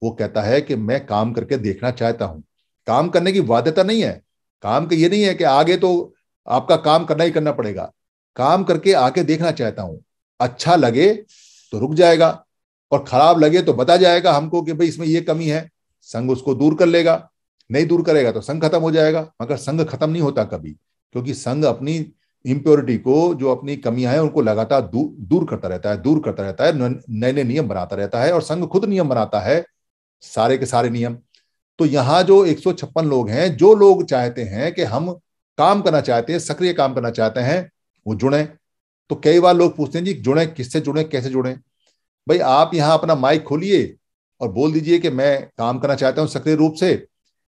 वो कहता है कि मैं काम करके देखना चाहता हूं काम करने की बाध्यता नहीं है काम का ये नहीं है कि आगे तो आपका काम करना ही करना पड़ेगा काम करके आके देखना चाहता हूं अच्छा लगे तो रुक जाएगा और खराब लगे तो बता जाएगा हमको कि भाई इसमें ये कमी है संघ उसको दूर कर लेगा नहीं दूर करेगा तो संघ खत्म हो जाएगा मगर संघ खत्म नहीं होता कभी क्योंकि संघ अपनी इम्प्योरिटी को जो अपनी कमियां हैं उनको लगातार दूर, दूर करता रहता है दूर करता रहता है नए नए नियम बनाता रहता है और संघ खुद नियम बनाता है सारे के सारे नियम तो यहाँ जो एक लोग हैं जो लोग चाहते हैं कि हम काम करना चाहते हैं सक्रिय काम करना चाहते हैं वो जुड़े तो कई बार लोग पूछते हैं जी जुड़े किससे जुड़े कैसे जुड़े भाई आप यहाँ अपना माइक खोलिए और बोल दीजिए कि मैं काम करना चाहता हूँ सक्रिय रूप से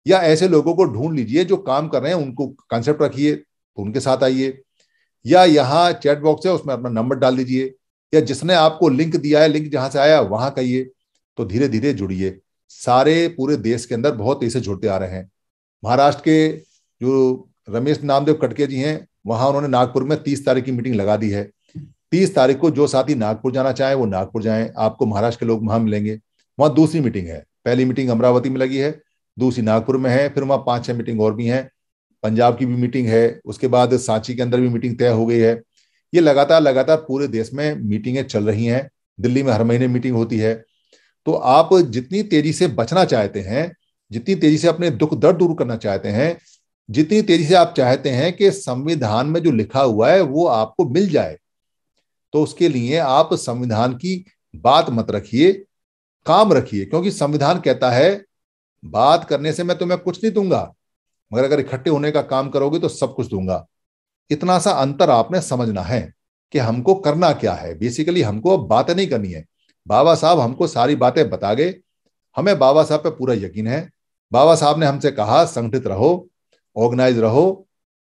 या ऐसे लोगों को ढूंढ लीजिए जो काम कर रहे हैं उनको कंसेप्ट रखिए तो उनके साथ आइए या यहाँ चैट बॉक्स है उसमें अपना नंबर डाल दीजिए या जिसने आपको लिंक दिया है लिंक जहां से आया वहां कहिए तो धीरे धीरे जुड़िए सारे पूरे देश के अंदर बहुत तेजी से जुड़ते आ रहे हैं महाराष्ट्र के जो रमेश नामदेव कटके जी हैं वहां उन्होंने नागपुर में तीस तारीख की मीटिंग लगा दी है तीस तारीख को जो साथी नागपुर जाना चाहें वो नागपुर जाएं आपको महाराष्ट्र के लोग वहां मिलेंगे वहां दूसरी मीटिंग है पहली मीटिंग अमरावती में लगी है दूसरी नागपुर में है फिर वहां पांच छह मीटिंग और भी हैं पंजाब की भी मीटिंग है उसके बाद सांची के अंदर भी मीटिंग तय हो गई है ये लगातार लगातार पूरे देश में मीटिंगें चल रही हैं दिल्ली में हर महीने मीटिंग होती है तो आप जितनी तेजी से बचना चाहते हैं जितनी तेजी से अपने दुख दर्द दूर करना चाहते हैं जितनी तेजी से आप चाहते हैं कि संविधान में जो लिखा हुआ है वो आपको मिल जाए तो उसके लिए आप संविधान की बात मत रखिए काम रखिए क्योंकि संविधान कहता है बात करने से मैं तुम्हें कुछ नहीं दूंगा मगर अगर इकट्ठे होने का काम करोगे तो सब कुछ दूंगा इतना सा अंतर आपने समझना है कि हमको करना क्या है बेसिकली हमको अब बातें नहीं करनी है बाबा साहब हमको सारी बातें बता गए हमें बाबा साहब पर पूरा यकीन है बाबा साहब ने हमसे कहा संगठित रहो ऑर्गेनाइज रहो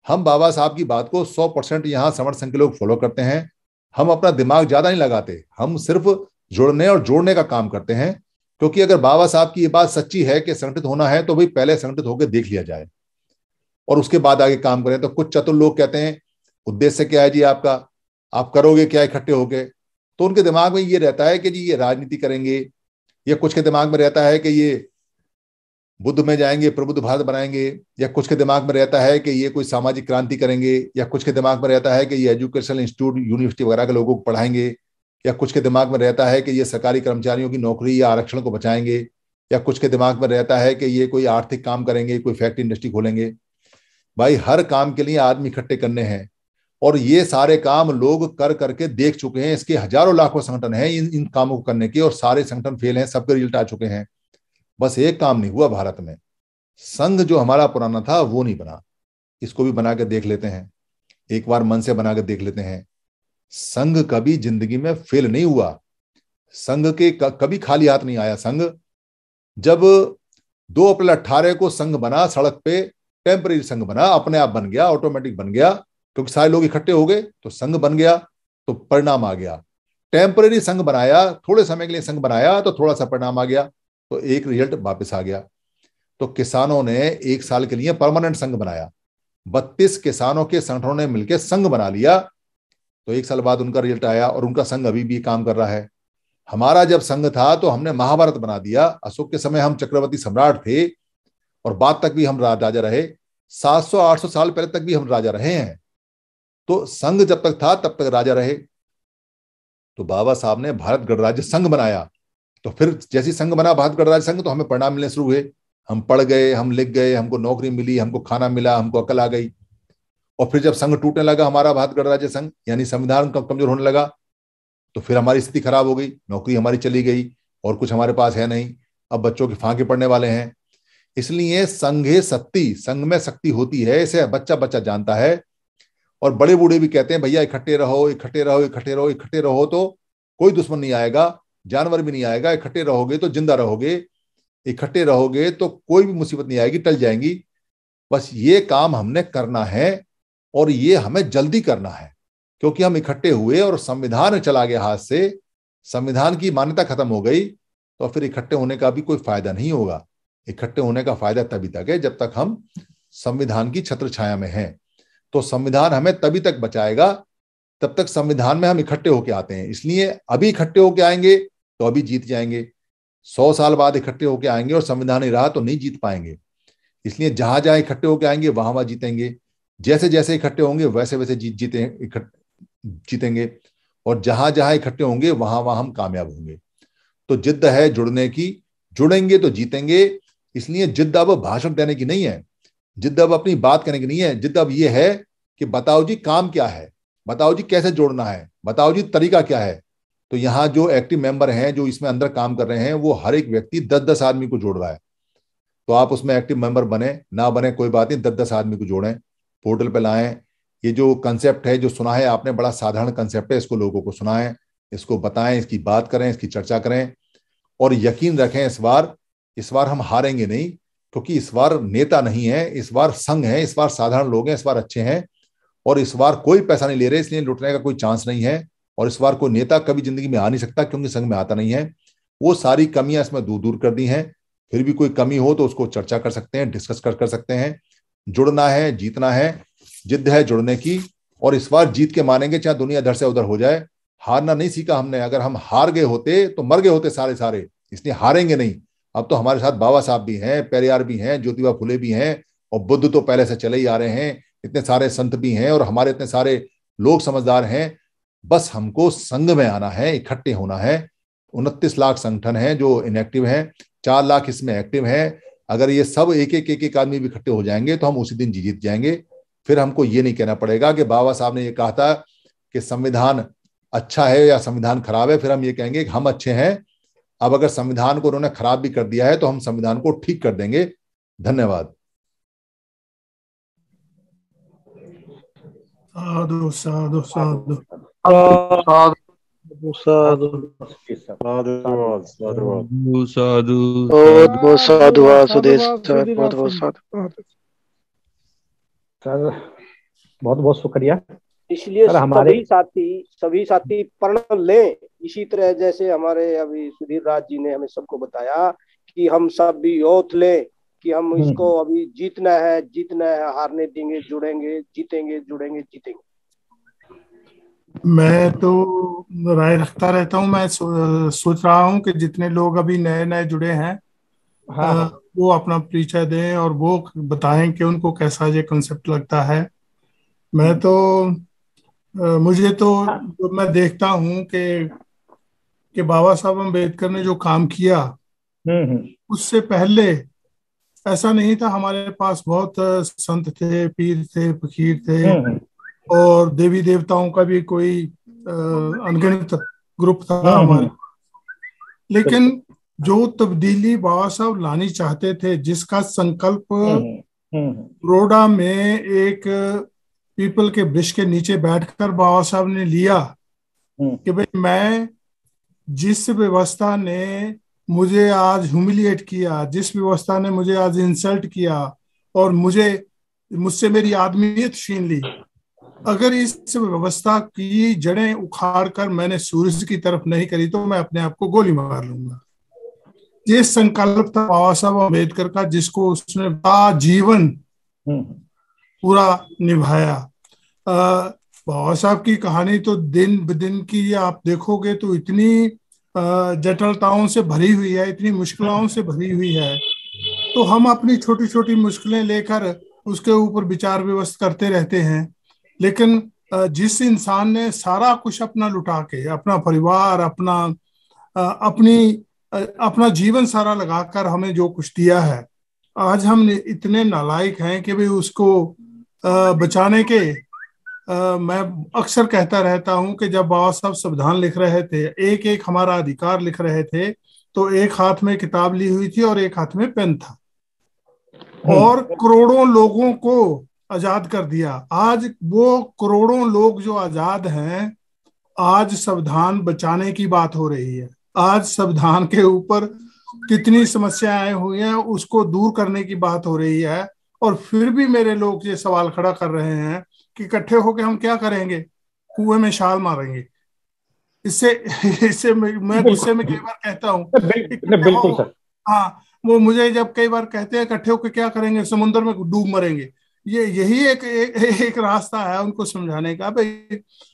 हम बाबा साहब की बात को 100 परसेंट यहाँ समर्थन के लोग फॉलो करते हैं हम अपना दिमाग ज्यादा नहीं लगाते हम सिर्फ जुड़ने और जोड़ने का काम करते हैं क्योंकि अगर बाबा साहब की ये बात सच्ची है कि संगठित होना है तो भाई पहले संगठित होकर देख लिया जाए और उसके बाद आगे काम करें तो कुछ चतुर लोग कहते हैं उद्देश्य क्या है जी आपका आप करोगे क्या इकट्ठे हो गए तो उनके दिमाग में ये रहता है कि जी ये राजनीति करेंगे या कुछ के दिमाग में रहता है कि ये बुद्ध में जाएंगे प्रबुद्ध भारत बनाएंगे या कुछ के दिमाग में रहता है कि ये कोई सामाजिक क्रांति करेंगे या कुछ के दिमाग में रहता है कि ये एजुकेशनल इंस्टीट्यूट यूनिवर्सिटी वगैरह के लोगों को पढ़ाएंगे या कुछ के दिमाग में रहता है कि ये सरकारी कर्मचारियों की नौकरी या आरक्षण को बचाएंगे या कुछ के दिमाग में रहता है कि ये कोई आर्थिक काम करेंगे कोई फैक्ट्री इंडस्ट्री खोलेंगे भाई हर काम के लिए आदमी इकट्ठे करने हैं और ये सारे काम लोग कर करके देख चुके हैं इसके हजारों लाखों संगठन हैं इन इन कामों को करने के और सारे संगठन फेल हैं सबके रिजल्ट आ चुके हैं बस एक काम नहीं हुआ भारत में संघ जो हमारा पुराना था वो नहीं बना इसको भी बना के देख लेते हैं एक बार मन से बना के देख लेते हैं संघ कभी जिंदगी में फेल नहीं हुआ संघ के कभी खाली हाथ नहीं आया संघ जब दो अप्रैल अट्ठारह को संघ बना सड़क पे टेम्परेरी संघ बना अपने आप बन गया ऑटोमेटिक बन गया क्योंकि सारे लोग इकट्ठे हो गए तो संघ बन गया तो परिणाम आ गया टेम्परेरी संघ बनाया थोड़े समय के लिए संघ बनाया तो थोड़ा सा परिणाम आ गया तो एक रिजल्ट वापस आ गया तो किसानों ने एक साल के लिए परमानेंट संघ बनाया बत्तीस किसानों के संगठनों ने मिलकर संघ बना लिया तो एक साल बाद उनका रिजल्ट आया और उनका संघ अभी भी काम कर रहा है हमारा जब संघ था तो हमने महाभारत बना दिया अशोक के समय हम चक्रवर्ती सम्राट थे और बाद तक भी हम राजा रहे 700-800 साल पहले तक भी हम राजा रहे हैं तो संघ जब तक था तब तक राजा रहे तो बाबा साहब ने भारत गणराज्य संघ बनाया तो फिर जैसी संघ बना भारत गणराज्य संघ तो हमें परिणाम मिलने शुरू हुए हम पढ़ गए हम लिख गए हमको नौकरी मिली हमको खाना मिला हमको अकल आ गई और फिर जब संघ टूटने लगा हमारा भारत गणराज्य संघ यानी संविधान कमजोर होने लगा तो फिर हमारी स्थिति खराब हो गई नौकरी हमारी चली गई और कुछ हमारे पास है नहीं अब बच्चों के फांके पड़ने वाले हैं इसलिए संघे शक्ति संघ में शक्ति होती है इसे बच्चा बच्चा जानता है और बड़े बूढ़े भी कहते हैं भैया इकट्ठे रहो इकट्ठे रहो इकट्ठे रहो इकट्ठे रहो तो कोई दुश्मन नहीं आएगा जानवर भी नहीं आएगा इकट्ठे रहोगे तो जिंदा रहोगे इकट्ठे रहोगे तो कोई भी मुसीबत नहीं आएगी टल जाएंगी बस ये काम हमने करना है और ये हमें जल्दी करना है क्योंकि हम इकट्ठे हुए और संविधान चला गया हाथ से संविधान की मान्यता खत्म हो गई तो फिर इकट्ठे होने का भी कोई फायदा नहीं होगा इकट्ठे होने का फायदा तभी तक है जब तक हम संविधान की छत्र छाया में हैं तो संविधान हमें तभी तक बचाएगा तब तक संविधान में हम इकट्ठे होके आते हैं इसलिए अभी इकट्ठे होके आएंगे तो अभी जीत जाएंगे सौ साल बाद इकट्ठे होके आएंगे और संविधान ही रहा तो नहीं जीत पाएंगे इसलिए जहां जहां इकट्ठे होके आएंगे वहां वहां जीतेंगे जैसे जैसे इकट्ठे होंगे वैसे वैसे जीत जीते जीतेंगे और जहां जहां इकट्ठे होंगे वहां वहां हम कामयाब होंगे तो जिद्द है जुड़ने की जुड़ेंगे तो जीतेंगे इसलिए जिद्द अब भाषण देने की नहीं है जिद्द अब अपनी बात करने की नहीं है जिद्द अब यह है कि बताओ जी काम क्या है बताओ जी कैसे जोड़ना है बताओ जी तरीका क्या है तो यहाँ जो एक्टिव मेंबर हैं जो इसमें अंदर काम कर रहे हैं वो हर एक व्यक्ति दस दस आदमी को जोड़ रहा है तो आप उसमें एक्टिव मेंबर बने ना बने कोई बात नहीं दस दस आदमी को जोड़ें पोर्टल पर लाएं ये जो कंसेप्ट है जो सुना है आपने बड़ा साधारण कंसेप्ट है इसको लोगों को सुनाएं इसको बताएं इसकी बात करें इसकी चर्चा करें और यकीन रखें इस बार इस बार हम हारेंगे नहीं क्योंकि इस बार नेता नहीं है इस बार संघ है इस बार साधारण लोग हैं इस बार अच्छे हैं और इस बार कोई पैसा नहीं ले रहे इसलिए लुटने का कोई चांस नहीं है और इस बार कोई नेता कभी जिंदगी में आ नहीं सकता क्योंकि संघ में आता नहीं है वो सारी कमियां इसमें दूर दूर कर दी हैं फिर भी कोई कमी हो तो उसको चर्चा कर सकते हैं डिस्कस कर कर सकते हैं जुड़ना है जीतना है जिद है जुड़ने की और इस बार जीत के मानेंगे चाहे दुनिया इधर से उधर हो जाए हारना नहीं सीखा हमने अगर हम हार गए होते तो मर गए होते सारे सारे इसलिए हारेंगे नहीं अब तो हमारे साथ बाबा साहब भी हैं पेरियार भी हैं ज्योतिबा फुले भी हैं और बुद्ध तो पहले से चले ही आ रहे हैं इतने सारे संत भी हैं और हमारे इतने सारे लोग समझदार हैं बस हमको संघ में आना है इकट्ठे होना है उनतीस लाख संगठन हैं जो इनएक्टिव हैं चार लाख इसमें एक्टिव हैं अगर ये सब एक एक एक एक आदमी भी इकट्ठे हो जाएंगे तो हम उसी दिन जीत जाएंगे फिर हमको ये नहीं कहना पड़ेगा कि बाबा साहब ने ये कहा था कि संविधान अच्छा है या संविधान खराब है फिर हम ये कहेंगे कि हम अच्छे हैं अब अगर संविधान को उन्होंने खराब भी कर दिया है तो हम संविधान को ठीक कर देंगे धन्यवाद साधु साधु साधु साधु साधु साधु बहुत साधु सुदेश तो तो बहुत बहुत साधु सर बहुत बहुत शुक्रिया इसलिए हमारे सभी साथी सभी साथी प्रण ले इसी तरह जैसे हमारे अभी सुधीर राज जी ने हमें सबको बताया कि हम सब भी ओथ ले कि हम हम्म। इसको अभी जीतना है जीतना है हारने देंगे जुड़ेंगे जीतेंगे जुड़ेंगे जीतेंगे मैं तो राय रखता रहता हूँ मैं सोच रहा हूँ कि जितने लोग अभी नए नए जुड़े हैं हाँ। आ, वो अपना परिचय दें और वो बताएं कि उनको कैसा ये कंसेप्ट लगता है मैं तो मुझे तो हाँ। जब मैं देखता हूँ कि कि बाबा साहब अम्बेडकर ने जो काम किया हम्म, हम्म। उससे पहले ऐसा नहीं था हमारे पास बहुत संत थे पीर थे फकीर थे हम्म, और देवी देवताओं का भी कोई अनगिनत ग्रुप था हमारे लेकिन जो तब्दीली बाबा साहब लानी चाहते थे जिसका संकल्प रोडा में एक पीपल के वृक्ष के नीचे बैठकर बाबा साहब ने लिया हम्म। कि भाई मैं जिस व्यवस्था ने मुझे आज ह्यूमिलिएट किया जिस व्यवस्था ने मुझे आज इंसल्ट किया और मुझे मुझसे मेरी आदमीयत छीन ली अगर इस व्यवस्था की जड़ें उखाड़ कर मैंने सूरज की तरफ नहीं करी तो मैं अपने आप को गोली मार लूंगा ये संकल्प था बाबा साहब अम्बेडकर का जिसको उसने जीवन हम्म। पूरा निभाया बाबा साहब की कहानी तो दिन ब दिन की आप देखोगे तो इतनी जटिलताओं से भरी हुई है इतनी मुश्किलों से भरी हुई है तो हम अपनी छोटी छोटी मुश्किलें लेकर उसके ऊपर विचार विवस्थ करते रहते हैं लेकिन जिस इंसान ने सारा कुछ अपना लुटा के अपना परिवार अपना अपनी अपना जीवन सारा लगाकर हमें जो कुछ दिया है आज हम इतने नालायक हैं कि भाई उसको बचाने के आ, मैं अक्सर कहता रहता हूं कि जब बाबा साहब संविधान लिख रहे थे एक एक हमारा अधिकार लिख रहे थे तो एक हाथ में किताब ली हुई थी और एक हाथ में पेन था हम्म। और करोड़ों लोगों को आजाद कर दिया आज वो करोड़ों लोग जो आजाद हैं आज संविधान बचाने की बात हो रही है आज संविधान के ऊपर कितनी समस्याएं हुई हैं उसको दूर करने की बात हो रही है और फिर भी मेरे लोग ये सवाल खड़ा कर रहे हैं कि इकट्ठे होकर हम क्या करेंगे कुएं में शाल मारेंगे इससे इससे मैं गुस्से में कई बार कहता हूँ बिल्कुल हाँ वो मुझे जब कई बार कहते हैं इकट्ठे होकर क्या करेंगे समुन्द्र में डूब मरेंगे ये यही एक एक, एक रास्ता है उनको समझाने का भाई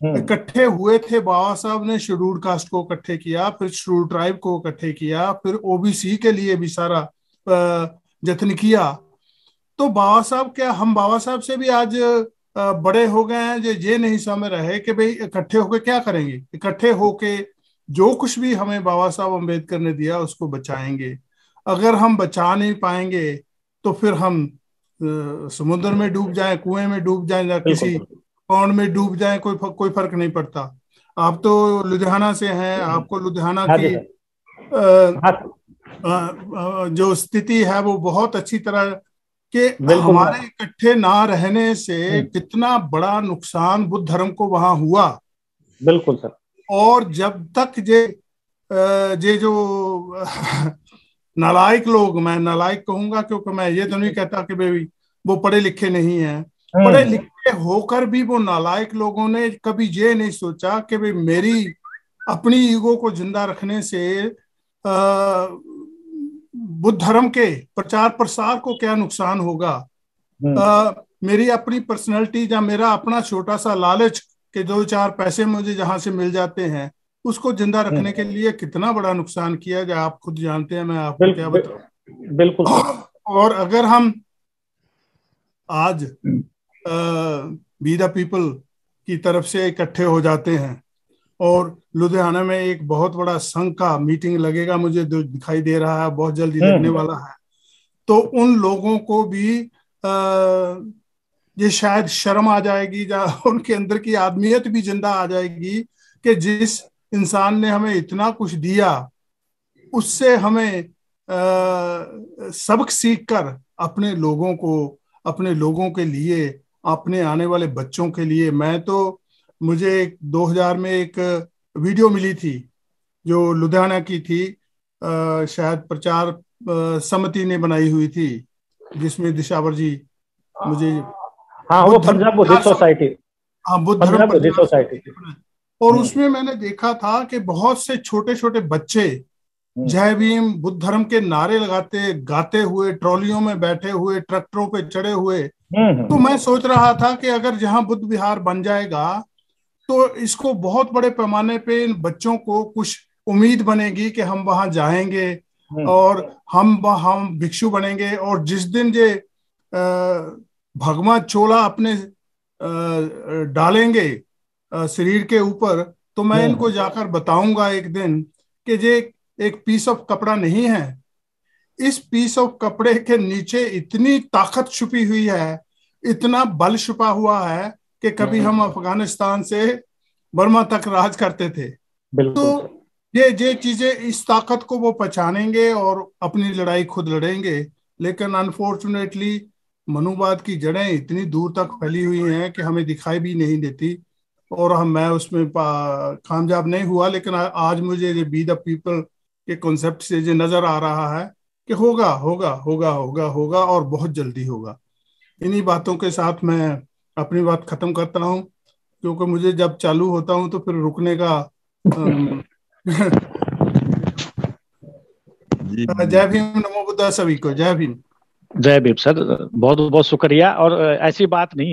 हम्म। इकट्ठे हुए थे बाबा साहब ने शेड्यूल कास्ट को इकट्ठे किया फिर शेड्यूल ट्राइब को इकट्ठे किया फिर ओबीसी के लिए भी सारा जतन किया तो बाबा साहब क्या हम बाबा साहब से भी आज बड़े हो गए हैं जो ये नहीं समझ रहे कि भाई इकट्ठे होके क्या करेंगे इकट्ठे होके जो कुछ भी हमें बाबा साहब अम्बेडकर ने दिया उसको बचाएंगे अगर हम बचा नहीं पाएंगे तो फिर हम समुद्र में डूब जाए कुएं में डूब जाए या किसी पौंड में डूब जाए कोई कोई फर्क नहीं पड़ता आप तो लुधियाना से हैं हम्म। आपको लुधियाना हाँ की आ, आ, आ, जो स्थिति है वो बहुत अच्छी तरह कि हमारे इकट्ठे ना रहने से हम्म। कितना बड़ा नुकसान बुद्ध धर्म को वहां हुआ बिल्कुल सर और जब तक जे जे जो नालायक लोग मैं नालायक कहूंगा क्योंकि मैं ये तो नहीं कहता कि बेबी वो पढ़े लिखे नहीं है हम्म। पढ़े लिखे होकर भी वो नालायक लोगों ने कभी ये नहीं सोचा कि भाई मेरी अपनी ईगो को जिंदा रखने से बुद्ध धर्म के प्रचार प्रसार को क्या नुकसान होगा आ, हम्म। मेरी अपनी पर्सनैलिटी या मेरा अपना छोटा सा लालच के दो चार पैसे मुझे जहां से मिल जाते हैं उसको जिंदा हम्म। रखने के लिए कितना बड़ा नुकसान किया जाए आप खुद जानते हैं मैं आपको क्या बताऊं बिल्कुल और अगर हम आज बी द पीपल की तरफ से इकट्ठे हो जाते हैं और लुधियाना में एक बहुत बड़ा संघ का मीटिंग लगेगा मुझे दिखाई दे रहा है बहुत जल्दी हम्म। लगने वाला है तो उन लोगों को भी अः ये शायद शर्म आ जाएगी या उनके अंदर की आदमियत भी जिंदा आ जाएगी कि जिस इंसान ने हमें इतना कुछ दिया उससे हमें आ, सबक सीख कर अपने लोगों को अपने लोगों के लिए अपने आने वाले बच्चों के लिए मैं तो मुझे 2000 में एक वीडियो मिली थी जो लुधियाना की थी आ, शायद प्रचार समिति ने बनाई हुई थी जिसमें दिशावर जी मुझे हाँ वो पंजाब सोसाइटी हाँ बुद्ध धर्म सोसाइटी और हम्म। उसमें मैंने देखा था कि बहुत से छोटे छोटे बच्चे हम्म। जय भीम बुद्ध धर्म के नारे लगाते गाते हुए ट्रॉलियों में बैठे हुए ट्रैक्टरों पे चढ़े हुए हम्म, तो मैं सोच रहा था कि अगर जहां बुद्ध विहार बन जाएगा तो इसको बहुत बड़े पैमाने पे इन बच्चों को कुछ उम्मीद बनेगी कि हम वहां जाएंगे हम्म। और हम हम भिक्षु बनेंगे और जिस दिन ये भगवान चोला अपने डालेंगे शरीर के ऊपर तो मैं हम्म। इनको जाकर बताऊंगा एक दिन कि ये एक पीस ऑफ कपड़ा नहीं है इस पीस ऑफ कपड़े के नीचे इतनी ताकत छुपी हुई है इतना बल छुपा हुआ है कि कभी हम्म। हम अफगानिस्तान से बर्मा तक राज करते थे तो ये ये चीजें इस ताकत को वो पहचानेंगे और अपनी लड़ाई खुद लड़ेंगे लेकिन अनफॉर्चुनेटली मनुवाद की जड़ें इतनी दूर तक फैली हुई हैं कि हमें दिखाई भी नहीं देती और हम मैं उसमें कामयाब नहीं हुआ लेकिन आ, आज मुझे ये बी द पीपल के कॉन्सेप्ट से ये नजर आ रहा है कि होगा होगा होगा होगा होगा और बहुत जल्दी होगा इन्हीं बातों के साथ मैं अपनी बात खत्म करता हूँ क्योंकि मुझे जब चालू होता हूँ तो फिर रुकने का जय भीम नमो बुद्धा सभी को जय भीम जय भीम सर बहुत बहुत शुक्रिया और ऐसी बात नहीं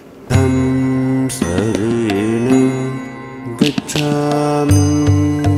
रेण गच्छामि